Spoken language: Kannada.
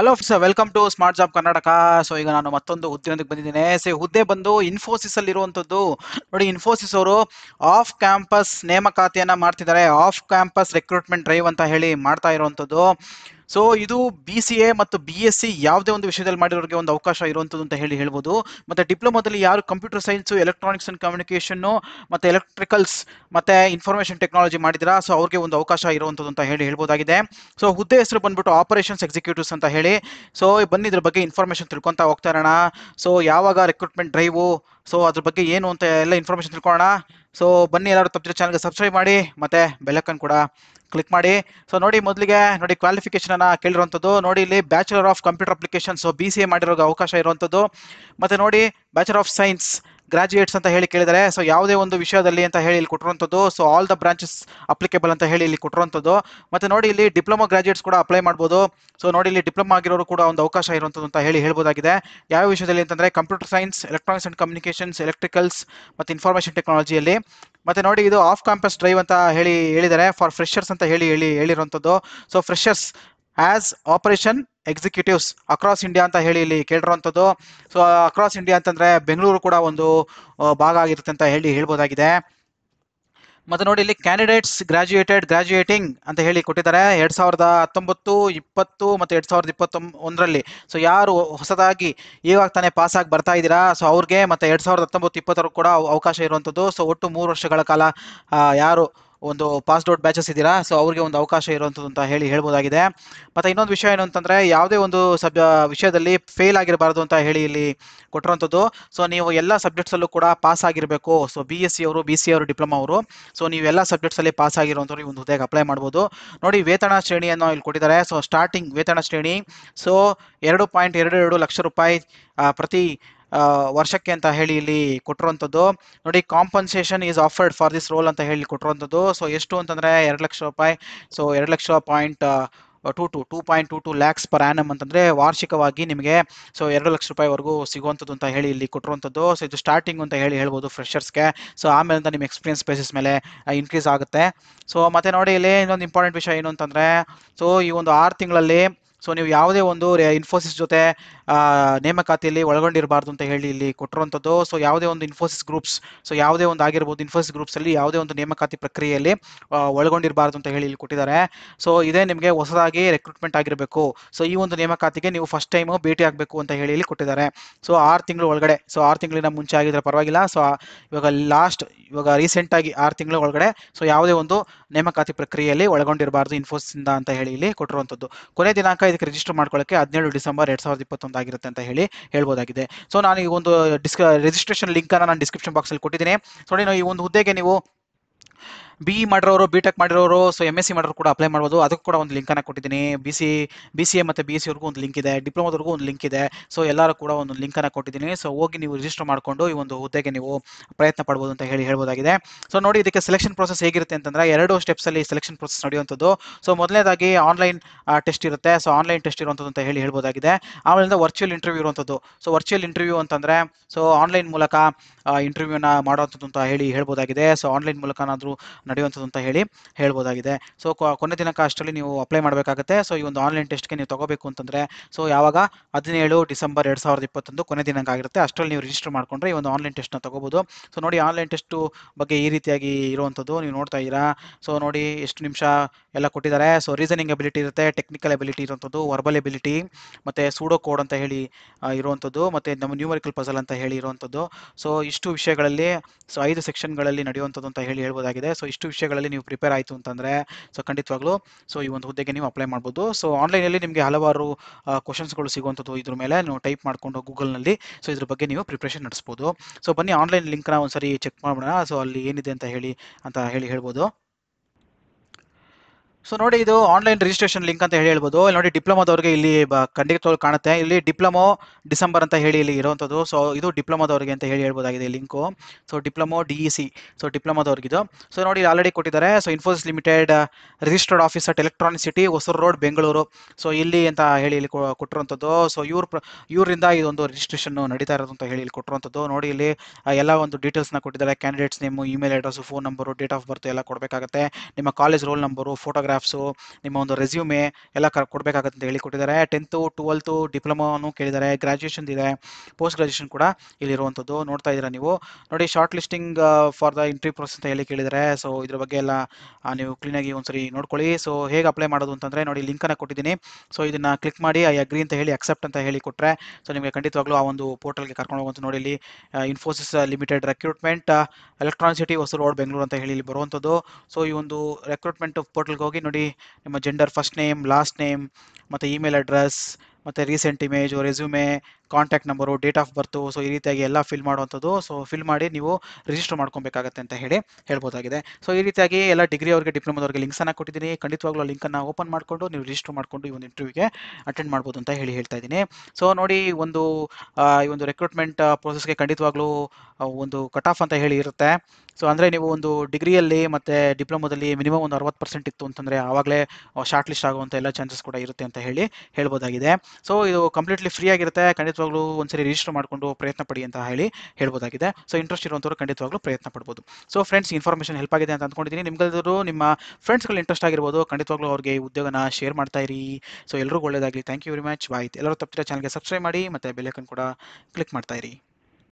hello sir welcome to smart job Karnataka so ಈಗ ನಾನು ಮತ್ತೊಂದು ಹುದ್ದೆಯೊಂದಕ್ಕೆ ಬಂದಿದ್ದೇನೆ ಸೊ ಹುದ್ದೆ ಬಂದು ಇನ್ಫೋಸಿಸ್ ಅಲ್ಲಿ ಇರುವಂಥದ್ದು ನೋಡಿ ಇನ್ಫೋಸಿಸ್ ಅವರು ಆಫ್ ಕ್ಯಾಂಪಸ್ ನೇಮಕಾತಿಯನ್ನ ಮಾಡ್ತಿದ್ದಾರೆ ಆಫ್ ಕ್ಯಾಂಪಸ್ ರೆಕ್ರೂಟ್ಮೆಂಟ್ ಡ್ರೈವ್ ಅಂತ ಹೇಳಿ ಮಾಡ್ತಾ ಇರುವಂತದ್ದು ಸೊ ಇದು ಬಿ ಸಿ ಎ ಮತ್ತು ಬಿ ಎಸ್ ಸಿ ಯಾವುದೇ ಒಂದು ವಿಷಯದಲ್ಲಿ ಮಾಡಿರೋರಿಗೆ ಒಂದು ಅವಕಾಶ ಇರುವಂಥದ್ದು ಅಂತ ಹೇಳಿ ಹೇಳ್ಬೋದು ಮತ್ತು ಡಿಪ್ಲೊಮಾದಲ್ಲಿ ಯಾರು computer science electronics and communication ಮತ್ತು ಎಲೆಕ್ಟ್ರಿಕಲ್ಸ್ ಮತ್ತು ಇನ್ಫಾರ್ಮೇಷನ್ ಟೆಕ್ನಾಲಜಿ ಮಾಡಿದಿರಾ ಸೊ ಅವ್ರಿಗೆ ಒಂದು ಅವಕಾಶ ಇರುವಂಥದ್ದು ಅಂತ ಹೇಳಿ ಹೇಳ್ಬೋದಾಗಿದೆ ಸೊ ಹುದ್ದೆ ಹೆಸರು ಬಂದ್ಬಿಟ್ಟು ಆಪರೇಷನ್ಸ್ ಎಕ್ಸಿಕ್ಯೂಟಿವ್ಸ್ ಅಂತ ಹೇಳಿ ಸೊ ಇದ್ರ ಬಗ್ಗೆ ಇನ್ಫಾರ್ಮೇಷನ್ ತಿಳ್ಕೊತಾ ಹೋಗ್ತಾ ಇರೋಣ ಸೊ ಯಾವಾಗ ರಿಕ್ರೂಟ್ಮೆಂಟ್ ಡ್ರೈವು ಸೊ ಅದ್ರ ಬಗ್ಗೆ ಏನು ಅಂತ ಎಲ್ಲ ಇನ್ಫಾರ್ಮೇಷನ್ ತಿಳ್ಕೊಳ್ಳೋಣ ಸೊ ಬನ್ನಿ ಎಲ್ಲರೂ ತಪ್ಪಿದ್ರೆ ಚಾನಲ್ಗೆ ಸಬ್ಸ್ಕ್ರೈಬ್ ಮಾಡಿ ಮತ್ತು ಬೆಲ್ಲಕ್ಕನ್ನು ಕೂಡ ಕ್ಲಿಕ್ ಮಾಡಿ ಸೊ ನೋಡಿ ಮೊದಲಿಗೆ ನೋಡಿ ಕ್ವಾಲಿಫಿಕೇಶನ್ ಅನ್ನ ಕೇಳಿರುವಂಥದ್ದು ನೋಡಿ ಇಲ್ಲಿ bachelor of computer application so B C A ಮಾಡಿರೋ ಅವಕಾಶ ಇರುವಂಥದ್ದು ಮತ್ತೆ ನೋಡಿ ಬ್ಯಾಚುಲರ್ ಆಫ್ ಸೈನ್ಸ್ ಗ್ರಾಜುಯೇಟ್ಸ್ ಅಂತ ಹೇಳಿ ಕೇಳಿದರೆ ಸೊ ಯಾವುದೇ ಒಂದು ವಿಷಯದಲ್ಲಿ ಅಂತ ಹೇಳಿ ಇಲ್ಲಿ ಕೊಟ್ಟಿರುವಂಥದ್ದು so all the branches applicable ಅಂತ ಹೇಳಿ ಇಲ್ಲಿ ಕೊಟ್ಟಿರುವಂಥದ್ದು ಮತ್ತು ನೋಡಿ ಇಲ್ಲಿ ಡಿಪ್ಲೊಮಾ ಗ್ರಾಜ್ಯುಯೇಟ್ಸ್ ಕೂಡ ಅಪ್ಲೈ ಮಾಡ್ಬೋದು ಸೊ ನೋಡಿ ಇಲ್ಲಿ ಡಿಪ್ಲೊಮಾ ಆಗಿರೋರು ಕೂಡ ಒಂದು ಅವಕಾಶ ಇರುವಂಥದ್ದು ಅಂತ ಹೇಳಿ ಹೇಳ್ಬೋದಾಗಿದೆ ಯಾವ ವಿಷಯದಲ್ಲಿ ಅಂತಂದರೆ computer science electronics and communications electricals ಮತ್ತು ಇನ್ಫಾರ್ಮೇಷನ್ ಟೆಕ್ನಾಲಜಿಯಲ್ಲಿ ಮತ್ತೆ ನೋಡಿ ಇದು ಆಫ್ ಕ್ಯಾಂಪಸ್ ಡ್ರೈವ್ ಅಂತ ಹೇಳಿ ಹೇಳಿದ್ದಾರೆ ಫಾರ್ ಫ್ರೆಶರ್ಸ್ ಅಂತ ಹೇಳಿ ಹೇಳಿ ಹೇಳಿರುವಂಥದ್ದು so freshers as operation executives across India ಅಂತ ಹೇಳಿ ಇಲ್ಲಿ ಕೇಳಿರುವಂಥದ್ದು ಸೊ ಅಕ್ರಾಸ್ ಇಂಡಿಯಾ ಅಂತಂದರೆ ಬೆಂಗಳೂರು ಕೂಡ ಒಂದು ಭಾಗ ಆಗಿರುತ್ತೆ ಅಂತ ಹೇಳಿ ಹೇಳ್ಬೋದಾಗಿದೆ ಮತ್ತು ನೋಡಿ ಇಲ್ಲಿ ಕ್ಯಾಂಡಿಡೇಟ್ಸ್ ಗ್ರಾಜ್ಯುಯೇಟೆಡ್ ಗ್ರಾಜ್ಯುಯೇಟಿಂಗ್ ಅಂತ ಹೇಳಿ ಕೊಟ್ಟಿದ್ದಾರೆ ಎರಡು ಸಾವಿರದ ಹತ್ತೊಂಬತ್ತು ಇಪ್ಪತ್ತು ಮತ್ತು ಎರಡು ಸಾವಿರದ ಇಪ್ಪತ್ತೊಂದರಲ್ಲಿ ಸೊ ಯಾರು ಹೊಸದಾಗಿ ಇವಾಗ ತಾನೇ ಪಾಸ್ ಆಗಿ ಬರ್ತಾ ಇದ್ದೀರಾ ಸೊ ಅವ್ರಿಗೆ ಮತ್ತು ಎರಡು ಸಾವಿರದ ಹತ್ತೊಂಬತ್ತು ಇಪ್ಪತ್ತರು ಕೂಡ ಅವಕಾಶ ಇರುವಂಥದ್ದು ಸೊ ಒಟ್ಟು ಮೂರು ವರ್ಷಗಳ ಕಾಲ ಯಾರು ಒಂದು ಪಾಸ್ಡ್ ಔಟ್ ಬ್ಯಾಚಸ್ ಇದ್ದೀರಾ ಸೊ ಅವರಿಗೆ ಒಂದು ಅವಕಾಶ ಇರುವಂಥದ್ದು ಅಂತ ಹೇಳಿ ಹೇಳ್ಬೋದಾಗಿದೆ ಮತ್ತು ಇನ್ನೊಂದು ವಿಷಯ ಏನು ಅಂತಂದರೆ ಯಾವುದೇ ಒಂದು ಸಬ್ ವಿಷಯದಲ್ಲಿ ಫೇಲ್ ಆಗಿರಬಾರ್ದು ಅಂತ ಹೇಳಿ ಇಲ್ಲಿ ಕೊಟ್ಟಿರೋಂಥದ್ದು ಸೊ ನೀವು ಎಲ್ಲ ಸಬ್ಜೆಕ್ಟ್ಸಲ್ಲೂ ಕೂಡ ಪಾಸ್ ಆಗಿರಬೇಕು ಸೊ ಬಿ ಎಸ್ ಸಿ ಅವರು ಬಿ ಸಿ ಅವರು ಡಿಪ್ಲೊಮಾ ಅವರು ಸೊ ಎಲ್ಲ ಸಬ್ಜೆಕ್ಟ್ಸಲ್ಲಿ ಪಾಸ್ ಆಗಿರುವಂಥವ್ರು ಈ ಒಂದು ಹುದ್ದೆಗೆ ಅಪ್ಲೈ ಮಾಡ್ಬೋದು ನೋಡಿ ವೇತನ ಶ್ರೇಣಿಯನ್ನು ಇಲ್ಲಿ ಕೊಟ್ಟಿದ್ದಾರೆ ಸೊ ಸ್ಟಾರ್ಟಿಂಗ್ ವೇತನ ಶ್ರೇಣಿ ಸೊ ಎರಡು ಪಾಯಿಂಟ್ ಎರಡು ಎರಡು ಲಕ್ಷ ರೂಪಾಯಿ ಪ್ರತಿ ವರ್ಷಕ್ಕೆ ಅಂತ ಹೇಳಿ ಇಲ್ಲಿ ಕೊಟ್ಟಿರುವಂಥದ್ದು ನೋಡಿ compensation is offered for this role ಅಂತ ಹೇಳಿ ಕೊಟ್ಟಿರುವಂಥದ್ದು ಸೊ ಎಷ್ಟು ಅಂತಂದರೆ ಎರಡು ಲಕ್ಷ ರೂಪಾಯಿ ಸೊ ಎರಡು lakh point two two two point two two lakhs per annum ಅಂತಂದರೆ ವಾರ್ಷಿಕವಾಗಿ ನಿಮಗೆ ಸೊ ಎರಡು ಲಕ್ಷ ರೂಪಾಯಿವರೆಗೂ ಸಿಗುವಂಥದ್ದು ಅಂತ ಹೇಳಿ ಇಲ್ಲಿ ಕೊಟ್ಟಿರುವಂಥದ್ದು ಸೊ ಇದು ಸ್ಟಾರ್ಟಿಂಗ್ ಅಂತ ಹೇಳಿ ಹೇಳ್ಬೋದು ಫ್ರೆಷರ್ಸ್ಗೆ ಸೊ ಆಮೇಲೆ ಅಂತ ನಿಮ್ಮ ಎಕ್ಸ್ಪೀರಿಯನ್ಸ್ ಬೇಸಿಸ್ ಮೇಲೆ ಇನ್ಕ್ರೀಸ್ ಆಗುತ್ತೆ ಸೊ ಮತ್ತು ನೋಡಿ ಇಲ್ಲಿ ಇನ್ನೊಂದು ಇಂಪಾರ್ಟೆಂಟ್ ವಿಷಯ ಏನು ಅಂತಂದರೆ ಸೊ ಈ ಒಂದು ಆರು ತಿಂಗಳಲ್ಲಿ ಸೊ ನೀವು ಯಾವುದೇ ಒಂದು ಇನ್ಫೋಸಿಸ್ ಜೊತೆ ನೇಮಕಾತಿಯಲ್ಲಿ ಒಳಗೊಂಡಿರಬಾರ್ದು ಅಂತ ಹೇಳಿ ಇಲ್ಲಿ ಕೊಟ್ಟಿರುವಂಥದ್ದು ಸೊ ಯಾವುದೇ ಒಂದು ಇನ್ಫೋಸಿಸ್ ಗ್ರೂಪ್ಸ್ ಸೊ ಯಾವುದೇ ಒಂದು ಆಗಿರ್ಬೋದು ಇನ್ಫೋಸಿಸ್ ಗ್ರೂಪ್ಸ್ ಅಲ್ಲಿ ಯಾವುದೇ ಒಂದು ನೇಮಕಾತಿ ಪ್ರಕ್ರಿಯೆಯಲ್ಲಿ ಒಳಗೊಂಡಿರಬಾರ್ದು ಅಂತ ಹೇಳಿ ಇಲ್ಲಿ ಕೊಟ್ಟಿದ್ದಾರೆ ಸೊ ಇದೇ ನಿಮಗೆ ಹೊಸದಾಗಿ ರೆಕ್ರೂಟ್ಮೆಂಟ್ ಆಗಿರಬೇಕು ಸೊ ಈ ಒಂದು ನೇಮಕಾತಿಗೆ ನೀವು ಫಸ್ಟ್ ಟೈಮು ಭೇಟಿ ಆಗಬೇಕು ಅಂತ ಹೇಳಿ ಇಲ್ಲಿ ಕೊಟ್ಟಿದ್ದಾರೆ ಸೊ ಆರು ತಿಂಗಳು ಒಳಗಡೆ ಸೊ ಆರು ತಿಂಗಳಿನ ಮುಂಚೆ ಆಗಿದ್ರೆ ಪರವಾಗಿಲ್ಲ ಸೊ ಇವಾಗ ಲಾಸ್ಟ್ ಇವಾಗ ರೀಸೆಂಟ್ ಆಗಿ ಆರು ತಿಂಗಳು ಒಳಗಡೆ ಸೊ ಯಾವುದೇ ಒಂದು ನೇಮಕಾತಿ ಪ್ರಕ್ರಿಯೆಯಲ್ಲಿ ಒಳಗೊಂಡಿರಬಾರ್ದು ಇನ್ಫೋಸಿಸ್ ಅಂತ ಹೇಳಿ ಇಲ್ಲಿ ಕೊಟ್ಟಿರುವಂಥದ್ದು ಕೊನೆ ದಿನಾಂಕ ಇದಕ್ಕೆ ರಿಜಿಸ್ಟರ್ ಮಾಡ್ಕೊಳ್ಳಕ್ಕೆ ಹದಿನೇಳು ಡಿಸೆಂಬರ್ ಎರಡು ಸಾವಿರದ ಇಪ್ಪತ್ತೊಂದು ಆಗಿರುತ್ತೆ ಅಂತ ಹೇಳಿ ಹೇಳ್ಬೋದಾಗಿದೆ ಸೊ ನಾನು ಈ ಒಂದು ಡಿಸ್ಕ ರಿಜಿಸ್ಟ್ರೇಷನ್ ಲಿಂಕನ್ನು ನಾನು ಡಿಸ್ಕ್ರಿಪ್ಷನ್ ಬಾಕ್ಸಲ್ಲಿ ಕೊಟ್ಟಿದ್ದೀನಿ ಸೊ ನೋಡಿ ಈ ಒಂದು ಹುದ್ದೆಗೆ ನೀವು ಬಿ ಇ ಮಾಡಿರೋರು ಬಿ ಟೆಕ್ ಮಾಡಿರೋರು ಸೊ ಎಮ್ ಎಸ್ ಸಿ ಮಾಡೋರು ಕೂಡ ಅಪ್ಲೈ ಮಾಡ್ಬೋದು ಅದಕ್ಕೂ ಕೂಡ ಒಂದು ಲಿಂಕನ್ನು ಕೊಟ್ಟಿದ್ದೀನಿ B C B C A ಮತ್ತು ಬಿ ಎಸ್ ಒಂದು ಲಿಂಕ್ ಇದೆ ಡಿಪ್ಲೊಮಾದವರೆಗೂ ಒಂದು ಲಿಂಕ್ ಇದೆ ಸೊ ಎಲ್ಲರೂ ಕೂಡ ಒಂದು ಲಿಂಕನ್ನು ಕೊಟ್ಟಿದ್ದೀನಿ ಸೊ ಹೋಗಿ ನೀವು ರಿಜಿಸ್ಟರ್ ಮಾಡಿಕೊಂಡು ಈ ಒಂದು ಹುದ್ದೆಗೆ ನೀವು ಪ್ರಯತ್ನ ಪಡ್ಬೋದು ಅಂತ ಹೇಳಿ ಹೇಳ್ಬೋದಾಗಿದೆ ಸೊ ನೋಡಿ ಇದಕ್ಕೆ ಸೆಲೆಕ್ಷನ್ ಪ್ರೋಸೆಸ್ ಹೇಗಿರುತ್ತೆ ಅಂತಂದರೆ ಎರಡು ಸ್ಟೆಪ್ಸಲ್ಲಿ ಸೆಲೆಕ್ಷನ್ ಪ್ರೊಸೆಸ್ ನಡೆಯುವಂಥದ್ದು ಸೊ ಮೊದಲನೇದಾಗಿ ಆನ್ಲೈನ್ ಟೆಸ್ಟ್ ಇರುತ್ತೆ ಸೊ ಆನ್ಲೈನ್ ಟೆಸ್ಟ್ ಇರುವಂಥದ್ದು ಅಂತ ಹೇಳಿ ಹೇಳ್ಬೋದಾಗಿದೆ ಆಮೇಲಿಂದ ವರ್ಚುವಲ್ ಇಂಟರ್ವ್ಯೂ ಇರುವಂಥದ್ದು ಸೊ ವರ್ಚುವಲ್ ಇಂಟರ್ವ್ಯೂ ಅಂತಂದರೆ ಸೊ ಆನ್ಲೈನ್ ಮೂಲಕ ಇಂಟರ್ವ್ಯೂನ ಮಾಡುವಂಥದ್ದು ಅಂತ ಹೇಳಿ ಹೇಳ್ಬೋದಾಗಿದೆ ಸೊ ಆನ್ಲೈನ್ ಮೂಲಕನಾದರೂ ನಡೆಯುವಂಥದ್ದು ಅಂತ ಹೇಳಿ ಹೇಳ್ಬೋದಾಗಿದೆ ಸೊ ಕೊನೆ ದಿನಕ್ಕೆ ಅಷ್ಟರಲ್ಲಿ ನೀವು ಅಪ್ಲೈ ಮಾಡಬೇಕಾಗುತ್ತೆ ಸೊ ಈ ಒಂದು ಆನ್ಲೈನ್ ಟೆಸ್ಟ್ಗೆ ನೀವು ತಗೋಬೇಕು ಅಂತಂದರೆ ಸೊ ಯಾವಾಗ ಹದಿನೇಳು ಡಿಸೆಂಬರ್ ಎರಡು ಸಾವಿರದ ಇಪ್ಪತ್ತೊಂದು ಕೊನೆ ದಿನಾಂಕ ಆಗಿರುತ್ತೆ ಅಷ್ಟರಲ್ಲಿ ನೀವು ರಿಜಿಸ್ಟರ್ ಮಾಡಿಕೊಂಡ್ರೆ ಈ ಒಂದು ಆನ್ಲೈನ್ ಟೆಸ್ಟ್ನ ತಗೋಬೋದು ಸೊ ನೋಡಿ ಆನ್ಲೈನ್ ಟೆಸ್ಟು ಬಗ್ಗೆ ಈ ರೀತಿಯಾಗಿ ಇರುವಂಥದ್ದು ನೀವು ನೋಡ್ತಾ ಇದ್ದೀರಾ ಸೊ ನೋಡಿ ಎಷ್ಟು ನಿಮಿಷ ಎಲ್ಲ ಕೊಟ್ಟಿದ್ದಾರೆ ಸೊ ರೀಸನಿಂಗ್ ಎಬಿಲಿಟಿ ಇರುತ್ತೆ ಟೆಕ್ನಿಕಲ್ ಎಬಿಲಿಟಿ ಇರುವಂಥದ್ದು ವರ್ಬಲ್ ಎಬಿಲಿಟಿ ಮತ್ತು ಸೂಡೋ ಕೋಡ್ ಅಂತ ಹೇಳಿ ಇರುವಂಥದ್ದು ಮತ್ತು ನಮ್ಮ ನ್ಯೂಮರಿಕಲ್ ಪಜಲ್ ಅಂತ ಹೇಳಿ ಇರುವಂಥದ್ದು ಸೊ ಇಷ್ಟು ವಿಷಯಗಳಲ್ಲಿ ಸೊ ಐದು ಸೆಕ್ಷನ್ಗಳಲ್ಲಿ ನಡೆಯುವಂಥದ್ದು ಅಂತ ಹೇಳಿ ಹೇಳ್ಬೋದಾಗಿದೆ ಸೊ ಇಷ್ಟು ವಿಷಯಗಳಲ್ಲಿ ನೀವು ಪ್ರಿಪೇರ್ ಆಯಿತು ಅಂತಂದರೆ ಸೊ ಖಂಡಿತವಾಗ್ಲೂ ಸೊ ಈ ಒಂದು ಹುದ್ದೆಗೆ ನೀವು ಅಪ್ಲೈ ಮಾಡ್ಬೋದು ಸೊ ಆನ್ಲೈನಲ್ಲಿ ನಿಮಗೆ ಹಲವಾರು ಕ್ವಶನ್ಸ್ಗಳು ಸಿಗುವಂಥದ್ದು ಇದ್ರ ಮೇಲೆ ನೀವು ಟೈಪ್ ಮಾಡಿಕೊಂಡು ಗೂಗಲ್ನಲ್ಲಿ ಸೊ ಇದ್ರ ಬಗ್ಗೆ ನೀವು ಪ್ರಿಪ್ರೇಷನ್ ನಡೆಸ್ಬೋದು ಸೊ ಬನ್ನಿ ಆನ್ಲೈನ್ ಲಿಂಕ್ನ ಒಂದ್ಸರಿ ಚೆಕ್ ಮಾಡೋಣ ಸೊ ಅಲ್ಲಿ ಏನಿದೆ ಅಂತ ಹೇಳಿ ಅಂತ ಹೇಳಿ ಹೇಳ್ಬೋದು ಸೊ ನೋಡಿ ಇದು ಆನ್ಲೈನ್ ರಿಜಿಸ್ಟ್ರೇಷನ್ ಲಿಂಕ್ ಅಂತ ಹೇಳಿ ಹೇಳ್ಬೋದು ಇಲ್ಲಿ ನೋಡಿ ಡಿಪ್ಲೊಮಾದವ್ರಿಗೆ ಇಲ್ಲಿ ಖಂಡಿತ ಕಾಣುತ್ತೆ ಇಲ್ಲಿ ಡಿಪ್ಲೊಮೋ ಡಿಸೆಂಬರ್ ಅಂತ ಹೇಳಿ ಇಲ್ಲಿ ಇರುವಂಥದ್ದು ಸೊ ಇದು ಡಿಪ್ಲೊಮಾದವ್ರಿಗೆ ಅಂತ ಹೇಳಿ ಹೇಳ್ಬೋದಾಗಿದೆ link so diploma D E C so ಡಿಪ್ಲೊಮಾದವ್ರಿಗಿದು ಸೊ ನೋಡಿ ಆಲ್ರೆಡಿ ಕೊಟ್ಟಿದ್ದಾರೆ so Infosys limited registered office at electronic city Hosur road Bengaluru so ಇಲ್ಲಿ ಅಂತ ಹೇಳಿ ಇಲ್ಲಿ ಕೊಟ್ಟಿರುವಂಥದ್ದು ಸೊ ಇವ್ರ ಇವರಿಂದ ಇದೊಂದು ರಿಜಿಸ್ಟ್ರೇಷನ್ ನಡೀತಾ ಇರೋದು ಅಂತ ಹೇಳಿ ಇಲ್ಲಿ ಕೊಟ್ಟಿರುವಂಥದ್ದು ನೋಡಿ ಇಲ್ಲಿ ಎಲ್ಲ ಒಂದು ಡೀಟೇಲ್ಸ್ನ ಕೊಟ್ಟಿದ್ದಾರೆ candidates name email address phone number date of birth ಎಲ್ಲ ಕೊಡಬೇಕಾಗುತ್ತೆ ನಿಮ್ಮ college roll number photograph paragraphs ನಿಮ್ಮ ಒಂದು ರೆಸ್ಯೂಮೆ ಎಲ್ಲ ಕರ್ ಅಂತ ಹೇಳಿ ಕೊಟ್ಟಿದ್ದಾರೆ ಟೆಂತು ಟುವೆಲ್ತು ಡಿಪ್ಲೊಮಾನು ಕೇಳಿದ್ದಾರೆ ಗ್ರಾಜ್ಯುಯೇಷನ್ ಇದೆ ಪೋಸ್ಟ್ ಗ್ರಾಜುಯೇಷನ್ ಕೂಡ ಇಲ್ಲಿರುವಂಥದ್ದು ನೋಡ್ತಾ ಇದ್ದೀರಾ ನೀವು ನೋಡಿ short listing for the entry process ಅಂತ ಹೇಳಿ ಕೇಳಿದ್ದಾರೆ ಸೊ ಇದ್ರ ಬಗ್ಗೆ ಎಲ್ಲ ನೀವು ಕ್ಲೀನಾಗಿ ಒಂದ್ಸರಿ ನೋಡ್ಕೊಳ್ಳಿ ಸೊ ಹೇಗೆ ಅಪ್ಲೈ ಮಾಡೋದು ಅಂತಂದರೆ ನೋಡಿ ಲಿಂಕನ್ನು ಕೊಟ್ಟಿದ್ದೀನಿ ಸೊ ಇದನ್ನ ಕ್ಲಿಕ್ ಮಾಡಿ ಐ ಅಗ್ರಿ ಅಂತ ಹೇಳಿ ಅಕ್ಸೆಪ್ಟ್ ಅಂತ ಹೇಳಿ ಕೊಟ್ಟರೆ ಸೊ ನಿಮಗೆ ಖಂಡಿತವಾಗ್ಲೂ ಆ ಒಂದು ಪೋರ್ಟಲ್ಗೆ ಕರ್ಕೊಂಡು ಹೋಗುವಂಥ ನೋಡಿ ಇಲ್ಲಿ Infosys limited recruitment city Hosa road Bengaluru ಅಂತ ಹೇಳಿ ಇಲ್ಲಿ ಬರುವಂಥದ್ದು ಸೊ ಈ ಒಂದು ರೆಕ್ರೂಟ್ಮೆಂಟ್ ಪೋರ್ಟಲ್ಗೆ ಹೋಗಿ ನೋಡಿ ನಿಮ್ಮ gender first name last name ಮತ್ತು ಇಮೇಲ್ ಅಡ್ರೆಸ್ ಮತ್ತು recent image resume contact number date of birth so ಈ ರೀತಿಯಾಗಿ ಎಲ್ಲ ಫಿಲ್ ಮಾಡುವಂಥದ್ದು ಸೊ ಫಿಲ್ ಮಾಡಿ ನೀವು ರಿಜಿಸ್ಟರ್ ಮಾಡ್ಕೊಬೇಕಾಗತ್ತೆ ಅಂತ ಹೇಳಿ ಹೇಳ್ಬೋದಾಗಿದೆ ಸೊ ಈ ರೀತಿಯಾಗಿ ಎಲ್ಲ ಡಿಗ್ರಿ ಅವರಿಗೆ ಲಿಂಕ್ಸ್ ಲಿಂಕ್ಸನ್ನು ಕೊಟ್ಟಿದ್ದೀನಿ ಖಂಡಿತವಾಗ್ಲೂ ಲಿಂಕನ್ನು ಓಪನ್ ಮಾಡಿಕೊಂಡು ನೀವು ರಿಜಿಸ್ಟರ್ ಮಾಡಿಕೊಂಡು ಈ ಒಂದು ಇಂಟರ್ವ್ಯೂಗೆ ಅಟೆಂಡ್ ಮಾಡ್ಬೋದು ಅಂತ ಹೇಳಿ ಹೇಳ್ತಾ ಇದ್ದೀನಿ ಸೊ ನೋಡಿ ಒಂದು ಈ ಒಂದು ರೆಕ್ರೂಟ್ಮೆಂಟ್ ಪ್ರೊಸೆಸ್ಗೆ ಖಂಡಿತವಾಗ್ಲೂ ಒಂದು ಕಟ್ ಆಫ್ ಅಂತ ಹೇಳಿ ಇರುತ್ತೆ ಸೊ ಅಂದರೆ ನೀವು ಒಂದು ಡಿಗ್ರಿಯಲ್ಲಿ ಮತ್ತು ಡಿಪ್ಲೊಮದಲ್ಲಿ ಮಿನಿಮಮ್ ಒಂದು ಅರವತ್ತು ಪರ್ಸೆಂಟ್ ಇತ್ತು ಅಂತಂದರೆ ಆವಾಗಲೇ ಶಾರ್ಟ್ ಲಿಸ್ಟ್ ಆಗುವಂಥ ಎಲ್ಲ ಚಾನ್ಸಸ್ ಕೂಡ ಇರುತ್ತೆ ಅಂತ ಹೇಳಿ ಹೇಳ್ಬೋದಾಗಿದೆ ಸೊ ಇದು ಕಂಪ್ಲೀಟ್ಲಿ ಫ್ರೀ ಆಗಿರುತ್ತೆ ಖಂಡಿತ ಖಂಡಿತವಾಗ್ಲೂ ಒಂದ್ಸರಿ ರಿಜಿಸ್ಟರ್ ಮಾಡಿಕೊಂಡು ಪ್ರಯತ್ನ ಪಡಿ ಅಂತ ಹೇಳಿ ಹೇಳ್ಬೋದಾಗಿದೆ ಸೊ ಇಂಟ್ರೆಸ್ಟ್ ಇರುವಂಥವ್ರು ಖಂಡಿತವಾಗ್ಲೂ ಪ್ರಯತ್ನ ಪಡ್ಬೋದು ಸೊ ಫ್ರೆಂಡ್ಸ್ ಇನ್ಫಾರ್ಮೇಶನ್ ಹೆಲ್ಪ್ ಆಗಿದೆ ಅಂತ ಅಂದ್ಕೊಂಡಿದ್ದೀನಿ ನಿಮ್ಗೆಲ್ಲರೂ ನಿಮ್ಮ ಫ್ರೆಂಡ್ಸ್ಗಳು ಇಂಟ್ರೆಸ್ಟ್ ಆಗಿರ್ಬೋದು ಖಂಡಿತವಾಗ್ಲೂ ಅವ್ರಿಗೆ ಉದ್ಯೋಗನ ಶೇರ್ ಮಾಡ್ತಾ ಇರಿ ಸೊ ಎಲ್ಲರಿಗೂ ಒಳ್ಳೇದಾಗಲಿ thank you very much bye ಎಲ್ಲರೂ ತಪ್ಪಿರೋ ಚಾನಲ್ಗೆ ಸಬ್ಸ್ಕ್ರೈಬ್ ಮಾಡಿ ಮತ್ತು ಬೆಲೆಕನ್ ಕೂಡ ಕ್ಲಿಕ್ ಮಾಡ್ತಾ ಇರಿ